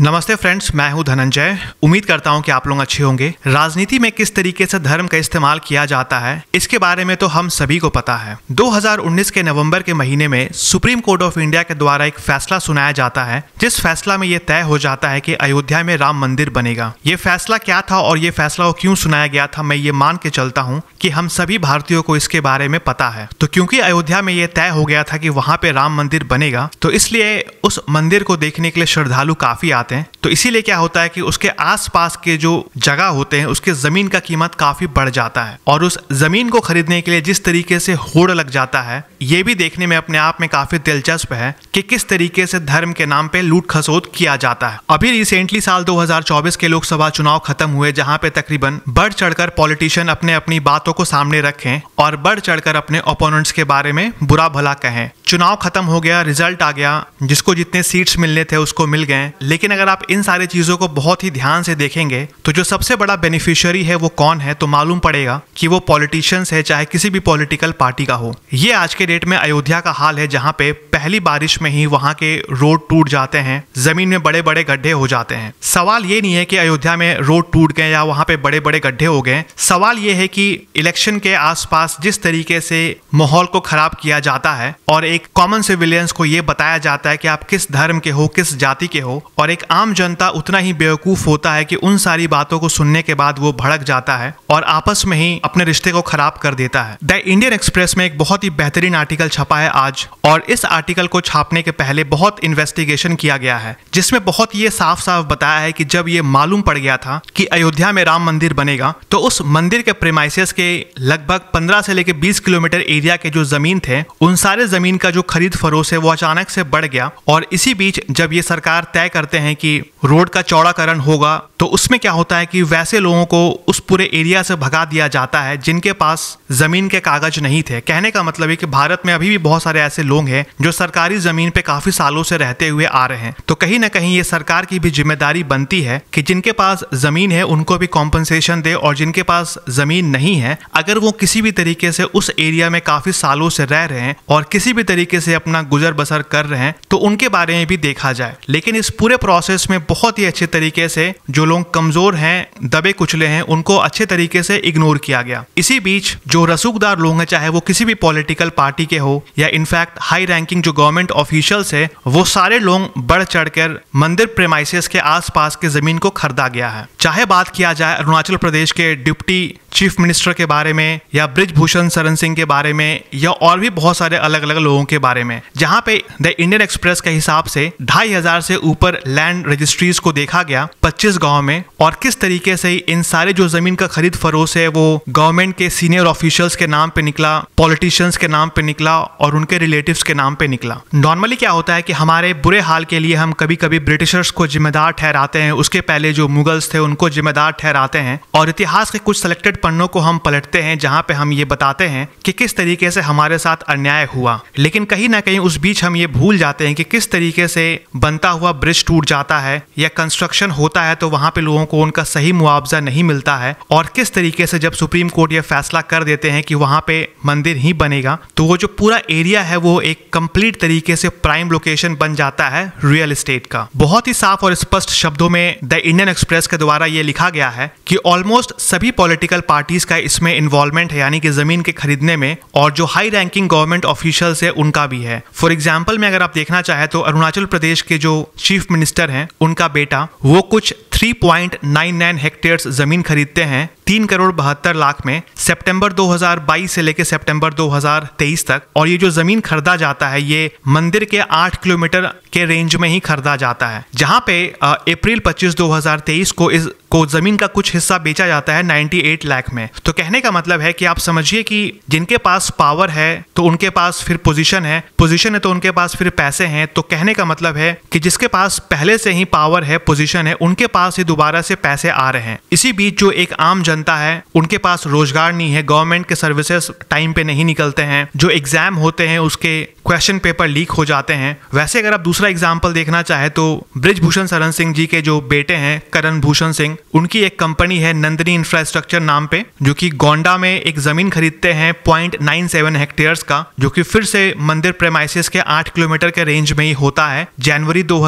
नमस्ते फ्रेंड्स मैं हूं धनंजय उम्मीद करता हूं कि आप लोग अच्छे होंगे राजनीति में किस तरीके से धर्म का इस्तेमाल किया जाता है इसके बारे में तो हम सभी को पता है 2019 के नवंबर के महीने में सुप्रीम कोर्ट ऑफ इंडिया के द्वारा एक फैसला सुनाया जाता है जिस फैसला में यह तय हो जाता है कि अयोध्या में राम मंदिर बनेगा ये फैसला क्या था और ये फैसला को सुनाया गया था मैं ये मान के चलता हूँ की हम सभी भारतीयों को इसके बारे में पता है तो क्यूँकी अयोध्या में यह तय हो गया था की वहाँ पे राम मंदिर बनेगा तो इसलिए उस मंदिर को देखने के लिए श्रद्धालु काफी आते आते हैं तो इसीलिए क्या होता है कि उसके आसपास के जो जगह होते हैं उसके ज़मीन का कीमत काफ़ी बढ़ जाता है और उस ज़मीन को खरीदने के लिए जिस तरीके से होड़ लग जाता है ये भी देखने में अपने आप में काफ़ी दिलचस्प है कि किस तरीके से धर्म के नाम पे लूट खसोद किया जाता है अभी रिसेंटली साल 2024 के लोकसभा चुनाव खत्म हुए जहां पे तकरीबन बढ़ चढ़कर पॉलिटिशियन अपने अपनी बातों को सामने रखें और बढ़ चढ़कर अपने ओपोनेंट्स के बारे में बुरा भला कहें चुनाव खत्म हो गया रिजल्ट आ गया जिसको जितने सीट्स मिलने थे उसको मिल गए लेकिन अगर आप इन सारी चीज़ों को बहुत ही ध्यान से देखेंगे तो जो सबसे बड़ा बेनिफिशियरी है वो कौन है तो मालूम पड़ेगा कि वो पॉलिटिशियंस है चाहे किसी भी पॉलिटिकल पार्टी का हो ये आज के डेट में अयोध्या का हाल है जहाँ पे पहली बारिश में ही वहाँ के रोड टूट जाते हैं जमीन में बड़े बड़े गड्ढे हो जाते हैं सवाल ये नहीं है कि अयोध्या में रोड टूट गए या वहाँ पे बड़े बड़े गड्ढे हो गए सवाल ये है कि इलेक्शन के आसपास जिस तरीके से माहौल को खराब किया जाता है और एक कॉमन सिविलियंस को ये बताया जाता है कि आप किस धर्म के हो किस जाति के हो और एक आम जनता उतना ही बेवकूफ़ होता है कि उन सारी बातों को सुनने के बाद वो भड़क जाता है और आपस में ही अपने रिश्ते को खराब कर देता है द इंडियन एक्सप्रेस में एक बहुत ही बेहतरीन आर्टिकल छपा है आज और इस आर्टिकल को छापने के पहले बहुत इन्वेस्टिगेशन किया गया है जिसमें बहुत ये साफ साफ बताया है कि जब ये मालूम पड़ गया था कि अयोध्या में राम मंदिर बनेगा तो उस मंदिर के प्रेमाइसिस के लगभग पंद्रह से लेकर बीस किलोमीटर एरिया के जो जमीन थे उन सारे जमीन का जो खरीद फरोश है वो अचानक से बढ़ गया और इसी बीच जब ये सरकार तय करते हैं हैं कि रोड का चौड़ाकरण होगा तो उसमें क्या होता है कि वैसे लोगों को उस पूरे एरिया से भगा दिया जाता है जिनके पास जमीन के कागज नहीं थे कहने का मतलब है कि भारत में अभी भी बहुत सारे ऐसे लोग हैं जो सरकारी जमीन पे काफी सालों से रहते हुए आ रहे हैं तो कहीं ना कहीं ये सरकार की भी जिम्मेदारी बनती है कि जिनके पास जमीन है उनको भी कॉम्पनसेशन दे और जिनके पास जमीन नहीं है अगर वो किसी भी तरीके से उस एरिया में काफी सालों से रह रहे हैं और किसी भी तरीके से अपना गुजर बसर कर रहे हैं तो उनके बारे में भी देखा जाए लेकिन इस पूरे प्रोसेस प्रोसेस में बहुत ही अच्छे तरीके से जो लोग कमजोर हैं दबे कुचले हैं उनको अच्छे तरीके से इग्नोर किया गया इसी बीच जो रसूखदार लोग हैं चाहे वो किसी भी पॉलिटिकल पार्टी के हो या इनफैक्ट हाई रैंकिंग जो गवर्नमेंट ऑफिशियल्स है वो सारे लोग बढ़ चढ़कर मंदिर प्रेमाइसिस के आसपास के जमीन को खरीदा गया है चाहे बात किया जाए अरुणाचल प्रदेश के डिप्टी चीफ मिनिस्टर के बारे में या ब्रिजभूषण शरण सिंह के बारे में या और भी बहुत सारे अलग अलग लोगों के बारे में जहाँ पे द इंडियन एक्सप्रेस के हिसाब से ढाई हजार से ऊपर लैंड रजिस्ट्रीज को देखा गया 25 गांव में और किस तरीके से इन सारे जो जमीन का खरीद फरोश है वो गवर्नमेंट के सीनियर ऑफिशियल्स के नाम पे निकला पॉलिटिशियंस के नाम पे निकला और उनके रिलेटिव के नाम पे निकला नॉर्मली क्या होता है कि हमारे बुरे हाल के लिए हम कभी कभी ब्रिटिशर्स को जिम्मेदार ठहराते हैं उसके पहले जो मुगल्स थे उनको जिम्मेदार ठहराते हैं और इतिहास के कुछ सिलेक्टेड पन्नों को हम पलटते हैं जहाँ पे हम ये बताते हैं कि किस तरीके से हमारे साथ अन्याय हुआ लेकिन कहीं ना कहीं उस बीच हम ये भूल जाते हैं कि किस तरीके से बनता हुआ ब्रिज टूट जाता है या कंस्ट्रक्शन होता है तो वहाँ पे लोगों को उनका सही मुआवजा नहीं मिलता है और किस तरीके से जब सुप्रीम कोर्ट ये फैसला कर देते हैं कि वहाँ पे मंदिर ही बनेगा तो वो जो पूरा एरिया है वो एक कंप्लीट तरीके से प्राइम लोकेशन बन जाता है रियल इस्टेट का बहुत ही साफ और स्पष्ट शब्दों में द इंडियन एक्सप्रेस के द्वारा ये लिखा गया है कि ऑलमोस्ट सभी पॉलिटिकल पार्टीज का इसमें इन्वॉल्वमेंट है यानी कि जमीन के खरीदने में और जो हाई रैंकिंग गवर्नमेंट ऑफिशियल्स है उनका भी है फॉर एग्जाम्पल में अगर आप देखना चाहे तो अरुणाचल प्रदेश के जो चीफ मिनिस्टर हैं उनका बेटा वो कुछ 3.99 हेक्टेयर्स जमीन खरीदते हैं तीन करोड़ बहत्तर लाख में सितंबर 2022 से लेकर सितंबर 2023 तक और ये जो जमीन खरीदा जाता है ये मंदिर के आठ किलोमीटर के रेंज में ही खरीदा जाता है जहाँ पे अप्रैल 25 2023 को इस को जमीन का कुछ हिस्सा बेचा जाता है 98 लाख में तो कहने का मतलब है कि आप समझिए कि जिनके पास पावर है तो उनके पास फिर पोजीशन है पोजीशन है तो उनके पास फिर पैसे हैं तो कहने का मतलब है कि जिसके पास पहले से ही पावर है पोजीशन है उनके पास ही दोबारा से पैसे आ रहे हैं इसी बीच जो एक आम जन जनता है उनके पास रोजगार नहीं है गवर्नमेंट के सर्विसेज टाइम पे नहीं निकलते हैं जो एग्जाम होते हैं उसके क्वेश्चन पेपर लीक हो जाते हैं वैसे अगर आप दूसरा एग्जाम्पल देखना चाहे तो ब्रिजभूषण शरण सिंह जी के जो बेटे हैं करण भूषण सिंह उनकी एक कंपनी है नंदनी इंफ्रास्ट्रक्चर नाम पे जो कि गोंडा में एक जमीन खरीदते हैं पॉइंट नाइन सेवन हेक्टेयर्स का जो कि फिर से मंदिर प्रेमाइसिस के आठ किलोमीटर के रेंज में ही होता है जनवरी दो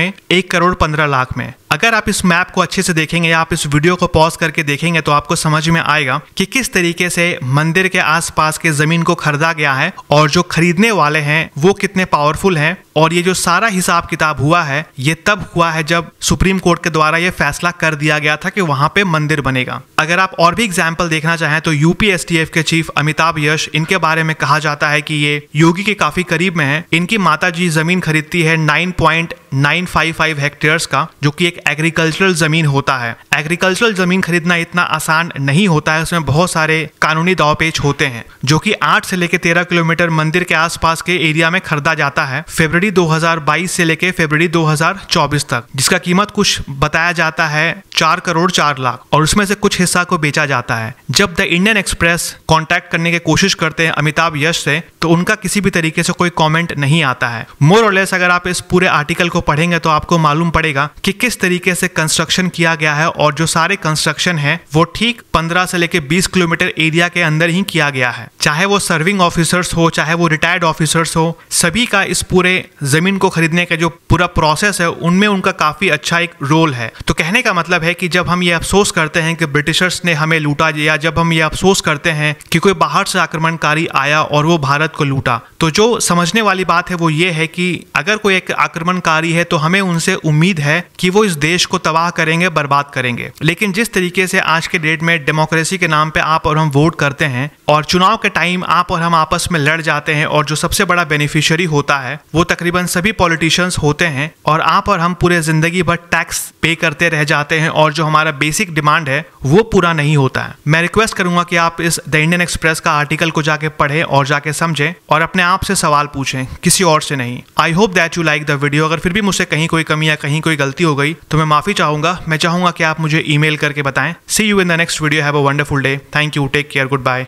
में एक करोड़ पंद्रह लाख में अगर आप इस मैप को अच्छे से देखेंगे या आप इस वीडियो को पॉज करके देखेंगे तो आपको समझ में आएगा कि किस तरीके से मंदिर के आसपास के जमीन को खरीदा गया है और जो खरीदने वाले हैं वो कितने पावरफुल हैं और ये जो सारा हिसाब किताब हुआ है ये तब हुआ है जब सुप्रीम कोर्ट के द्वारा ये फैसला कर दिया गया था कि वहां पे मंदिर बनेगा अगर आप और भी एग्जाम्पल देखना चाहें तो यूपीएसटीएफ के चीफ अमिताभ यश इनके बारे में कहा जाता है कि ये योगी के काफी करीब में है इनकी माता जी जमीन खरीदती है nine point nine five five hectare का जो की एक एग्रीकल्चरल जमीन होता है एग्रीकल्चरल जमीन खरीदना इतना आसान नहीं होता है उसमें बहुत सारे कानूनी दावपेच होते हैं जो की आठ से लेकर तेरह किलोमीटर मंदिर के आसपास के एरिया में खरीदा जाता है फेबर फरवरी 2022 से लेकर फरवरी 2024 तक जिसका कीमत कुछ बताया जाता है चार करोड़ चार लाख और उसमें से कुछ हिस्सा को बेचा जाता है जब द इंडियन एक्सप्रेस कॉन्टैक्ट करने की कोशिश करते हैं अमिताभ यश से तो उनका किसी भी तरीके से कोई कॉमेंट नहीं आता है मोर और लेस अगर आप इस पूरे आर्टिकल को पढ़ेंगे तो आपको मालूम पड़ेगा कि किस तरीके से कंस्ट्रक्शन किया गया है और जो सारे कंस्ट्रक्शन है वो ठीक पंद्रह से लेकर बीस किलोमीटर एरिया के अंदर ही किया गया है चाहे वो सर्विंग ऑफिसर्स हो चाहे वो रिटायर्ड ऑफिसर्स हो सभी का इस पूरे जमीन को खरीदने का जो पूरा प्रोसेस है उनमें उनका काफी अच्छा एक रोल है तो कहने का मतलब है है कि जब हम ये अफसोस करते हैं कि ब्रिटिशर्स ने हमें लूटा या जब हम ये अफसोस करते हैं कि कोई बाहर से आक्रमणकारी आया और वो भारत को लूटा तो जो समझने वाली बात है वो ये है कि अगर कोई एक आक्रमणकारी है तो हमें उनसे उम्मीद है कि वो इस देश को तबाह करेंगे बर्बाद करेंगे लेकिन जिस तरीके से आज के डेट में डेमोक्रेसी के नाम पर आप और हम वोट करते हैं और चुनाव के टाइम आप और हम आपस में लड़ जाते हैं और जो सबसे बड़ा बेनिफिशियरी होता है वो तकरीबन सभी पॉलिटिशियंस होते हैं और आप और हम पूरे जिंदगी भर टैक्स पे करते रह जाते हैं और जो हमारा बेसिक डिमांड है वो पूरा नहीं होता है मैं रिक्वेस्ट करूंगा कि आप इस द इंडियन एक्सप्रेस का आर्टिकल को जाके पढ़ें और जाके समझें और अपने आप से सवाल पूछें किसी और से नहीं I hope that you like the video अगर फिर भी मुझसे कहीं कोई कमी या कहीं कोई गलती हो गई तो मैं माफी चाहूंगा मैं चाहूंगा कि आप मुझे ईमेल करके बताएं see you in the next video have a wonderful day thank you take care good bye